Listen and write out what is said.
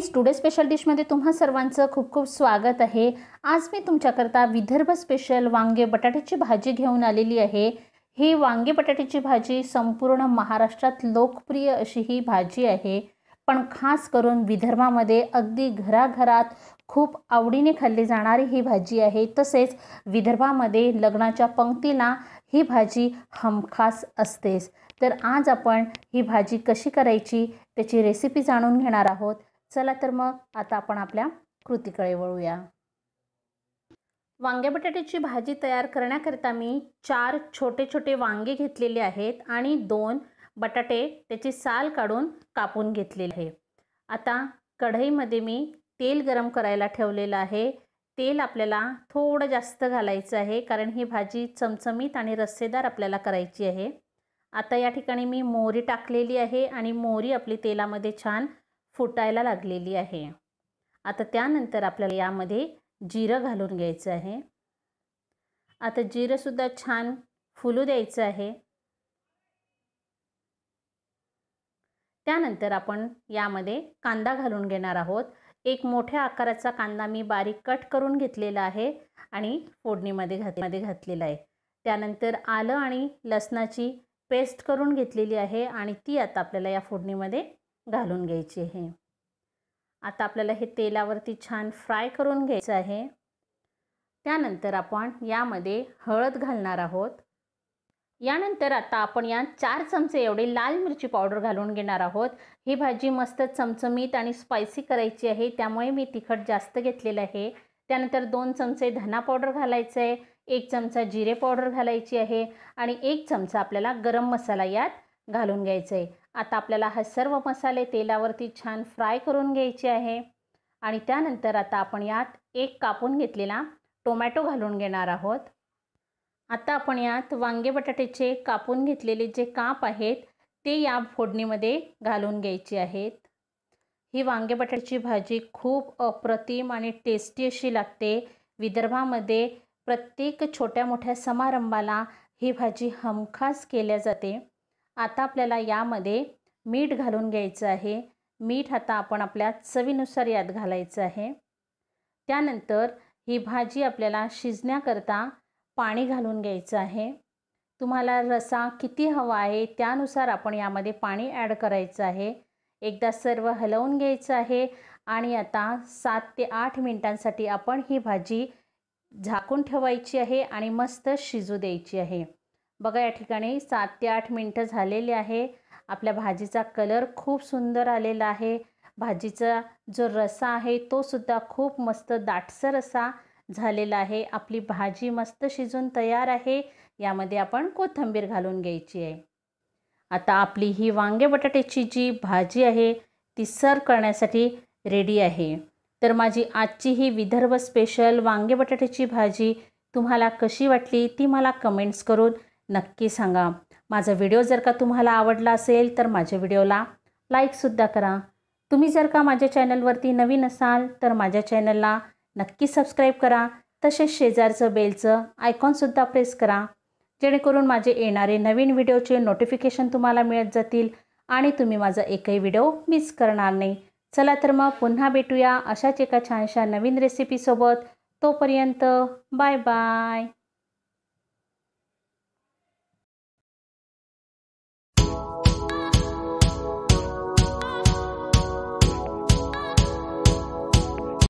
friends today special डिशमध्ये तुम्हा सर्वांचं खूप खूप स्वागत आहे आज मी तुमच्याकरता विदर्भ स्पेशल वांगे बटाट्याची भाजी घेऊन आलेली आहे ही वांगे बटाट्याची भाजी संपूर्ण महाराष्ट्रात लोकप्रिय अशी ही भाजी आहे पण खास करून विदर्भामध्ये अगदी घराघरात खूप आवडीने खाल्ली जाणारी ही भाजी आहे तसेच विदर्भामध्ये लग्नाच्या पंक्तीला ही भाजी हमखास असतेच तर आज आपण ही भाजी कशी करायची त्याची रेसिपी जाणून घेणार आहोत चला तर मग आता आपण आपल्या कृतीकडे वळूया वांग्या बटाट्याची भाजी तयार करण्याकरिता मी चार छोटे छोटे वांगे घेतलेले आहेत आणि दोन बटाटे त्याची साल काढून कापून घेतलेले आहे आता कढईमध्ये मी तेल गरम करायला ठेवलेलं आहे तेल आपल्याला थोडं जास्त घालायचं आहे कारण ही भाजी चमचमीत आणि रस्सेदार आपल्याला करायची आहे आता या ठिकाणी मी मोहरी टाकलेली आहे आणि मोहरी आपली तेलामध्ये छान फुटायला लागलेली आहे आता त्यानंतर आपल्याला यामध्ये जिरं घालून घ्यायचं आहे आता जिरंसुद्धा छान फुलू द्यायचं आहे त्यानंतर आपण यामध्ये कांदा घालून घेणार आहोत एक मोठ्या आकाराचा कांदा मी बारीक कट करून घेतलेला आहे आणि फोडणीमध्ये घातमध्ये घातलेला आहे त्यानंतर आलं आणि लसणाची पेस्ट करून घेतलेली आहे आणि ती आता आपल्याला या फोडणीमध्ये घालून घ्यायची आहे आता आपल्याला हे तेलावरती छान फ्राय करून घ्यायचं आहे त्यानंतर आपण यामध्ये हळद घालणार आहोत यानंतर आता आपण यात चार चमचे एवढे लाल मिरची पावडर घालून घेणार आहोत ही भाजी मस्त चमचमीत आणि स्पायसी करायची आहे त्यामुळे मी तिखट जास्त घेतलेलं आहे त्यानंतर दोन चमचे धना पावडर घालायचं आहे एक चमचा जिरे पावडर घालायची आहे आणि एक चमचा आपल्याला गरम मसाला यात घालून घ्यायचा आहे आता आपल्याला हा सर्व मसाले तेलावरती छान फ्राय करून घ्यायचे आहे आणि त्यानंतर आता आपण यात एक कापून घेतलेला टोमॅटो घालून घेणार आहोत आता आपण यात वांगे बटाट्याचे कापून घेतलेले जे काप आहेत ते या फोडणीमध्ये घालून घ्यायचे आहेत ही वांगे बटाट्याची भाजी खूप अप्रतिम आणि टेस्टी अशी लागते विदर्भामध्ये प्रत्येक छोट्या मोठ्या समारंभाला ही भाजी हमखास केल्या जाते आता आपल्याला यामध्ये मीठ घालून घ्यायचं आहे मीठ आता आपण आपल्या चवीनुसार यात घालायचं आहे त्यानंतर ही भाजी आपल्याला शिजण्याकरता पाणी घालून घ्यायचं आहे तुम्हाला रसा किती हवा आहे त्यानुसार आपण यामध्ये पाणी ॲड करायचं आहे एकदा सर्व हलवून घ्यायचं आहे आणि आता सात ते आठ मिनटांसाठी आपण ही भाजी झाकून ठेवायची आहे आणि मस्त शिजू द्यायची आहे बघा या ठिकाणी सात ते आठ मिनटं झालेली आहे आपल्या भाजीचा कलर खूप सुंदर आलेला आहे भाजीचा जो रसा आहे तो सुद्धा खूप मस्त दाटसर असा झालेला आहे आपली भाजी मस्त शिजून तयार आहे यामध्ये आपण कोथिंबीर घालून घ्यायची आहे आता आपली ही वांगे बटाट्याची जी भाजी आहे ती सर्व करण्यासाठी रेडी आहे तर माझी आजची ही विदर्भ स्पेशल वांगे बटाट्याची भाजी तुम्हाला कशी वाटली ती मला कमेंट्स करून नक्की सांगा माझा व्हिडिओ जर का तुम्हाला आवडला असेल तर माझ्या व्हिडिओला लाईकसुद्धा करा तुम्ही जर का माझ्या चॅनलवरती नवीन असाल तर माझ्या चॅनलला नक्की सबस्क्राईब करा तसेच शेजारचं बेलचं आयकॉनसुद्धा प्रेस करा जेणेकरून माझे येणारे नवीन व्हिडिओचे नोटिफिकेशन तुम्हाला मिळत जातील आणि तुम्ही माझा एकही व्हिडिओ मिस करणार नाही चला तर मग पुन्हा भेटूया अशाच एका छानशा नवीन रेसिपीसोबत तोपर्यंत बाय बाय